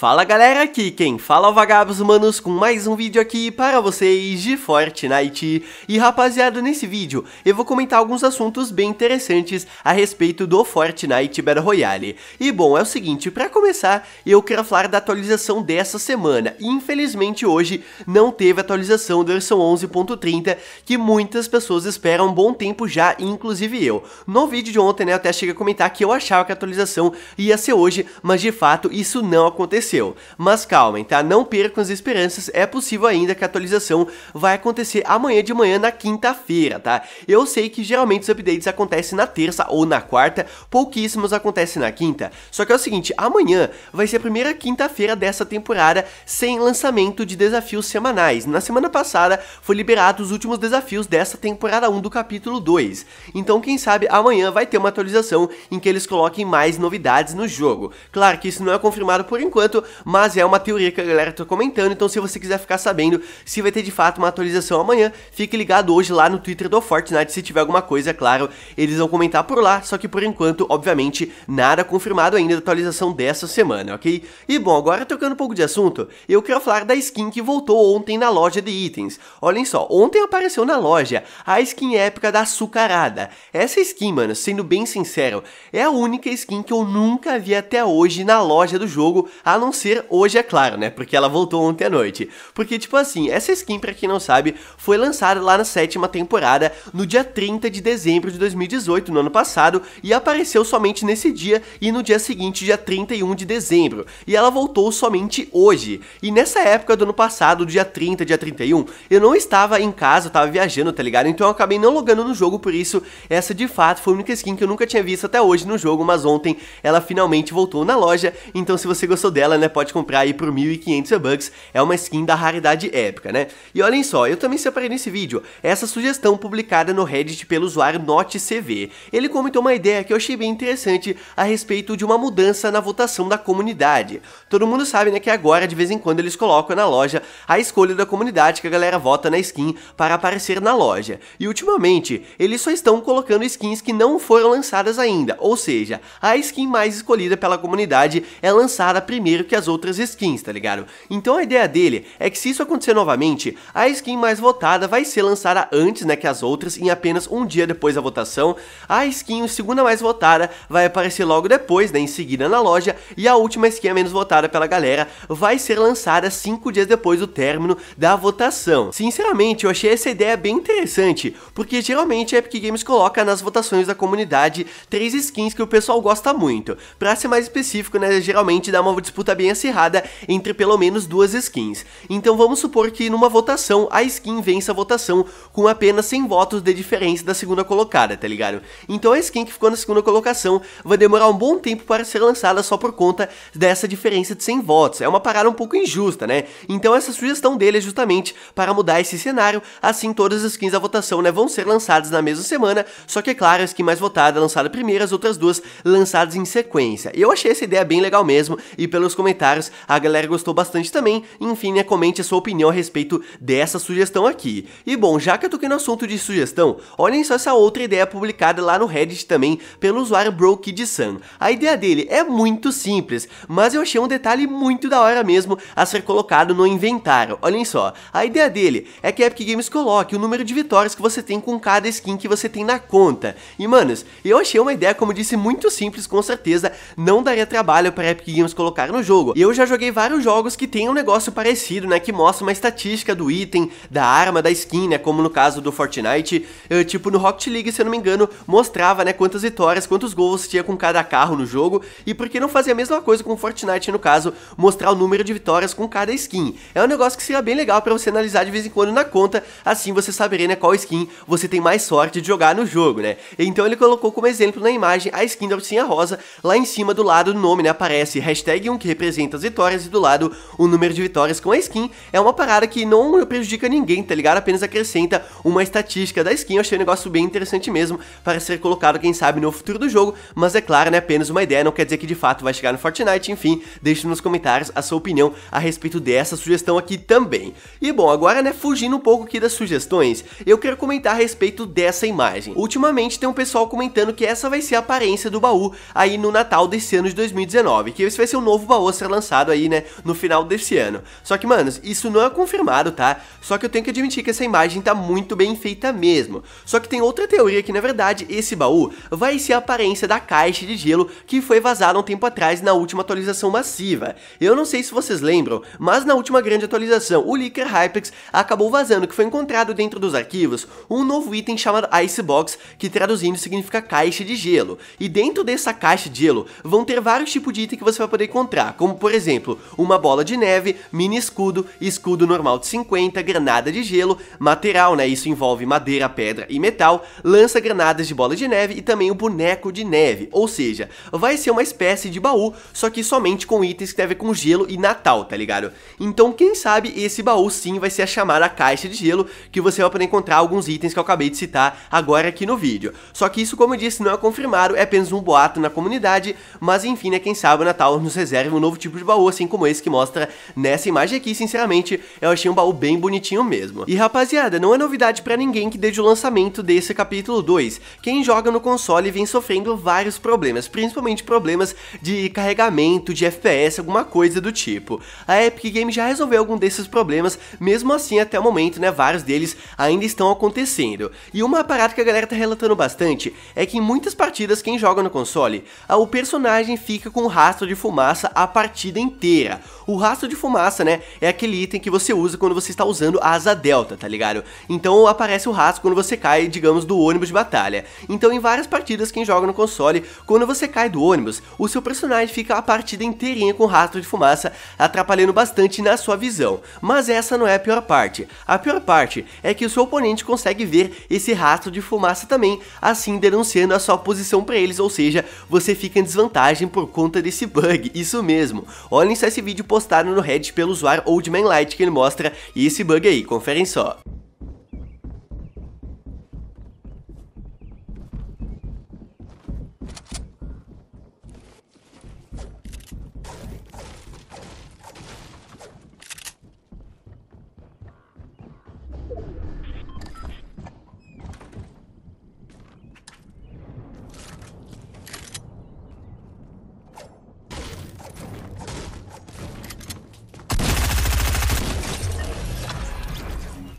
Fala galera, aqui quem fala é o Vagabos Humanos com mais um vídeo aqui para vocês de Fortnite. E rapaziada, nesse vídeo eu vou comentar alguns assuntos bem interessantes a respeito do Fortnite Battle Royale. E bom, é o seguinte, para começar eu quero falar da atualização dessa semana. Infelizmente hoje não teve atualização da versão 11.30 que muitas pessoas esperam um bom tempo já, inclusive eu. No vídeo de ontem né, eu até cheguei a comentar que eu achava que a atualização ia ser hoje, mas de fato isso não aconteceu aconteceu. Mas calmem, tá? Não percam as esperanças, é possível ainda que a atualização vai acontecer amanhã de manhã na quinta-feira, tá? Eu sei que geralmente os updates acontecem na terça ou na quarta, pouquíssimos acontecem na quinta. Só que é o seguinte, amanhã vai ser a primeira quinta-feira dessa temporada sem lançamento de desafios semanais. Na semana passada foi liberado os últimos desafios dessa temporada 1 do capítulo 2. Então quem sabe amanhã vai ter uma atualização em que eles coloquem mais novidades no jogo. Claro que isso não é confirmado por enquanto, mas é uma teoria que a galera tá comentando, então se você quiser ficar sabendo se vai ter de fato uma atualização amanhã, fique ligado hoje lá no Twitter do Fortnite, se tiver alguma coisa, é claro, eles vão comentar por lá, só que por enquanto, obviamente, nada confirmado ainda da atualização dessa semana, ok? E bom, agora trocando um pouco de assunto, eu quero falar da skin que voltou ontem na loja de itens. Olhem só, ontem apareceu na loja a skin épica da Açucarada. Essa skin, mano, sendo bem sincero, é a única skin que eu nunca vi até hoje na loja do jogo, a não não ser hoje, é claro, né? Porque ela voltou ontem à noite. Porque, tipo assim, essa skin, pra quem não sabe, foi lançada lá na sétima temporada, no dia 30 de dezembro de 2018, no ano passado, e apareceu somente nesse dia e no dia seguinte, dia 31 de dezembro. E ela voltou somente hoje. E nessa época do ano passado, dia 30, dia 31, eu não estava em casa, eu tava viajando, tá ligado? Então eu acabei não logando no jogo, por isso essa de fato foi a única skin que eu nunca tinha visto até hoje no jogo, mas ontem ela finalmente voltou na loja. Então se você gostou dela, né, pode comprar aí por 1.500 bucks é uma skin da raridade épica, né? E olhem só, eu também separei nesse vídeo essa sugestão publicada no Reddit pelo usuário NotCV. Ele comentou uma ideia que eu achei bem interessante a respeito de uma mudança na votação da comunidade. Todo mundo sabe, né, que agora de vez em quando eles colocam na loja a escolha da comunidade que a galera vota na skin para aparecer na loja. E ultimamente, eles só estão colocando skins que não foram lançadas ainda, ou seja, a skin mais escolhida pela comunidade é lançada primeiro dinheiro que as outras skins, tá ligado? Então a ideia dele é que se isso acontecer novamente, a skin mais votada vai ser lançada antes, né, que as outras, em apenas um dia depois da votação. A skin segunda mais votada vai aparecer logo depois, né, em seguida na loja, e a última skin menos votada pela galera vai ser lançada 5 dias depois do término da votação. Sinceramente, eu achei essa ideia bem interessante, porque geralmente a Epic Games coloca nas votações da comunidade três skins que o pessoal gosta muito. Pra ser mais específico, né, geralmente dá uma disputa disputa tá bem acirrada entre pelo menos duas skins. Então vamos supor que numa votação a skin vença a votação com apenas 100 votos de diferença da segunda colocada, tá ligado? Então a skin que ficou na segunda colocação vai demorar um bom tempo para ser lançada só por conta dessa diferença de 100 votos. É uma parada um pouco injusta, né? Então essa sugestão dele é justamente para mudar esse cenário, assim todas as skins da votação né, vão ser lançadas na mesma semana, só que é claro, a skin mais votada é lançada primeiro, as outras duas lançadas em sequência. E eu achei essa ideia bem legal mesmo, e pelos comentários, a galera gostou bastante também, enfim, né, comente a sua opinião a respeito dessa sugestão aqui. E bom, já que eu toquei no assunto de sugestão, olhem só essa outra ideia publicada lá no Reddit também pelo usuário BroKidSun. A ideia dele é muito simples, mas eu achei um detalhe muito da hora mesmo a ser colocado no inventário. Olhem só, a ideia dele é que a Epic Games coloque o número de vitórias que você tem com cada skin que você tem na conta. E manos, eu achei uma ideia, como disse, muito simples, com certeza não daria trabalho para a Epic Games colocar no jogo. E eu já joguei vários jogos que tem um negócio parecido, né? Que mostra uma estatística do item, da arma, da skin, né? Como no caso do Fortnite. Eu, eh, tipo, no Rocket League, se eu não me engano, mostrava, né? Quantas vitórias, quantos gols tinha com cada carro no jogo. E por que não fazer a mesma coisa com o Fortnite, no caso, mostrar o número de vitórias com cada skin? É um negócio que seria bem legal para você analisar de vez em quando na conta. Assim você saberia, né? Qual skin você tem mais sorte de jogar no jogo, né? Então ele colocou como exemplo na imagem a skin da Ursinha Rosa. Lá em cima do lado do nome, né? Aparece hashtag 1 um que representa as vitórias e do lado o número de vitórias com a skin. É uma parada que não prejudica ninguém, tá ligado? Apenas acrescenta uma estatística da skin. Eu achei um negócio bem interessante mesmo para ser colocado, quem sabe, no futuro do jogo. Mas é claro, né? Apenas uma ideia, não quer dizer que de fato vai chegar no Fortnite. Enfim, deixe nos comentários a sua opinião a respeito dessa sugestão aqui também. E bom, agora, né? Fugindo um pouco aqui das sugestões, eu quero comentar a respeito dessa imagem. Ultimamente tem um pessoal comentando que essa vai ser a aparência do baú aí no Natal desse ano de 2019, que esse vai ser o novo baú ser lançado aí, né, no final desse ano. Só que, manos, isso não é confirmado, tá? Só que eu tenho que admitir que essa imagem tá muito bem feita mesmo. Só que tem outra teoria que, na verdade, esse baú vai ser a aparência da caixa de gelo que foi vazada um tempo atrás na última atualização massiva. Eu não sei se vocês lembram, mas na última grande atualização, o Leaker Hypex acabou vazando que foi encontrado dentro dos arquivos um novo item chamado Icebox, que traduzindo significa caixa de gelo. E dentro dessa caixa de gelo vão ter vários tipos de item que você vai poder encontrar, como por exemplo, uma bola de neve, mini escudo, escudo normal de 50, granada de gelo, material, né, isso envolve madeira, pedra e metal, lança granadas de bola de neve e também o um boneco de neve, ou seja, vai ser uma espécie de baú, só que somente com itens que tem a ver com gelo e Natal, tá ligado? Então quem sabe esse baú sim vai ser a chamada caixa de gelo, que você vai poder encontrar alguns itens que eu acabei de citar agora aqui no vídeo. Só que isso, como eu disse, não é confirmado, é apenas um boato na comunidade, mas enfim, né, quem sabe o Natal nos reserva um novo novo tipo de baú, assim como esse que mostra nessa imagem aqui, sinceramente, eu achei um baú bem bonitinho mesmo. E rapaziada, não é novidade pra ninguém que desde o lançamento desse capítulo 2, quem joga no console vem sofrendo vários problemas, principalmente problemas de carregamento, de FPS, alguma coisa do tipo. A Epic Games já resolveu algum desses problemas, mesmo assim até o momento, né, vários deles ainda estão acontecendo. E uma parada que a galera tá relatando bastante é que em muitas partidas quem joga no console, o personagem fica com um rastro de fumaça partida inteira. O rastro de fumaça, né, é aquele item que você usa quando você está usando a asa delta, tá ligado? Então aparece o rastro quando você cai, digamos, do ônibus de batalha. Então em várias partidas quem joga no console, quando você cai do ônibus, o seu personagem fica a partida inteirinha com rastro de fumaça, atrapalhando bastante na sua visão. Mas essa não é a pior parte. A pior parte é que o seu oponente consegue ver esse rastro de fumaça também, assim denunciando a sua posição para eles, ou seja, você fica em desvantagem por conta desse bug. Isso mesmo mesmo. Olhem só esse vídeo postado no Reddit pelo usuário Old Man Light que ele mostra esse bug aí, conferem só.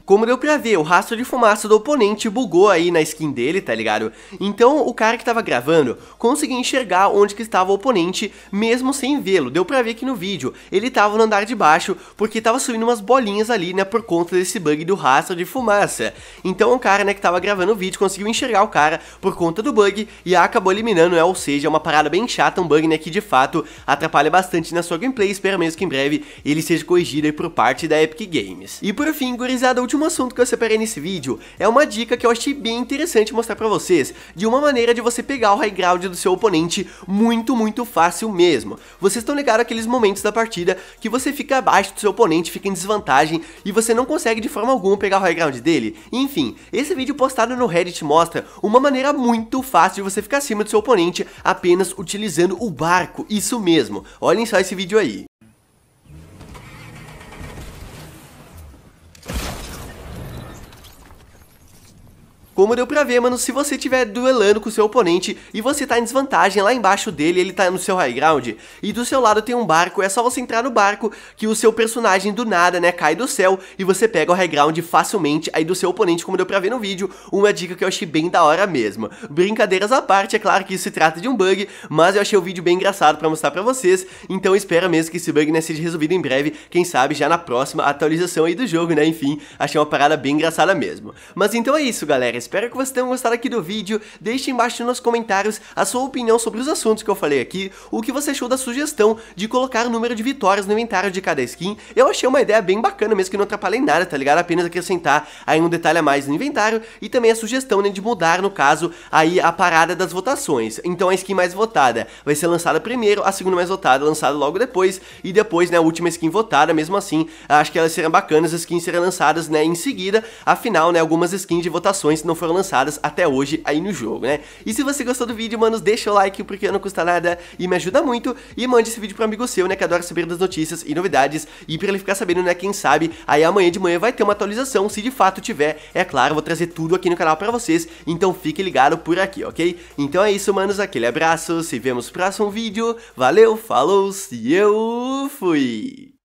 Como deu pra ver, o rastro de fumaça do oponente bugou aí na skin dele, tá ligado? Então o cara que tava gravando conseguia enxergar onde que estava o oponente, mesmo sem vê-lo. Deu pra ver que no vídeo ele tava no andar de baixo, porque tava subindo umas bolinhas ali, né, por conta desse bug do rastro de fumaça. Então o cara, né, que tava gravando o vídeo conseguiu enxergar o cara por conta do bug e acabou eliminando, né, ou seja, é uma parada bem chata, um bug, né, que de fato atrapalha bastante na sua gameplay. Espero mesmo que em breve ele seja corrigido aí por parte da Epic Games. E por fim, gurizada, último último assunto que eu separei nesse vídeo é uma dica que eu achei bem interessante mostrar pra vocês, de uma maneira de você pegar o high ground do seu oponente muito, muito fácil mesmo. Vocês estão ligados aqueles momentos da partida que você fica abaixo do seu oponente, fica em desvantagem e você não consegue de forma alguma pegar o high ground dele? Enfim, esse vídeo postado no Reddit mostra uma maneira muito fácil de você ficar acima do seu oponente apenas utilizando o barco, isso mesmo. Olhem só esse vídeo aí. Como deu pra ver, mano, se você estiver duelando com o seu oponente e você tá em desvantagem lá embaixo dele, ele tá no seu high ground, e do seu lado tem um barco, é só você entrar no barco que o seu personagem do nada, né, cai do céu e você pega o high ground facilmente aí do seu oponente, como deu pra ver no vídeo, uma dica que eu achei bem da hora mesmo. Brincadeiras à parte, é claro que isso se trata de um bug, mas eu achei o vídeo bem engraçado pra mostrar pra vocês, então espero mesmo que esse bug, né, seja resolvido em breve, quem sabe já na próxima atualização aí do jogo, né, enfim, achei uma parada bem engraçada mesmo. Mas então é isso, galera, espero que vocês tenham gostado aqui do vídeo. Deixe embaixo nos comentários a sua opinião sobre os assuntos que eu falei aqui, o que você achou da sugestão de colocar o número de vitórias no inventário de cada skin. Eu achei uma ideia bem bacana, mesmo que não atrapalhei nada, tá ligado? Apenas acrescentar aí um detalhe a mais no inventário e também a sugestão né, de mudar, no caso, aí a parada das votações. Então a skin mais votada vai ser lançada primeiro, a segunda mais votada lançada logo depois e depois, né, a última skin votada, mesmo assim, acho que elas serão bacanas, as skins serão lançadas, né, em seguida, afinal, né, algumas skins de votações não foram lançadas até hoje aí no jogo, né? E se você gostou do vídeo, manos, deixa o like porque não custa nada e me ajuda muito. E mande esse vídeo um amigo seu, né, que adora saber das notícias e novidades. E para ele ficar sabendo, né, quem sabe, aí amanhã de manhã vai ter uma atualização, se de fato tiver. É claro, vou trazer tudo aqui no canal para vocês, então fique ligado por aqui, ok? Então é isso, manos, aquele abraço, se vemos no próximo vídeo. Valeu, falou, e eu fui!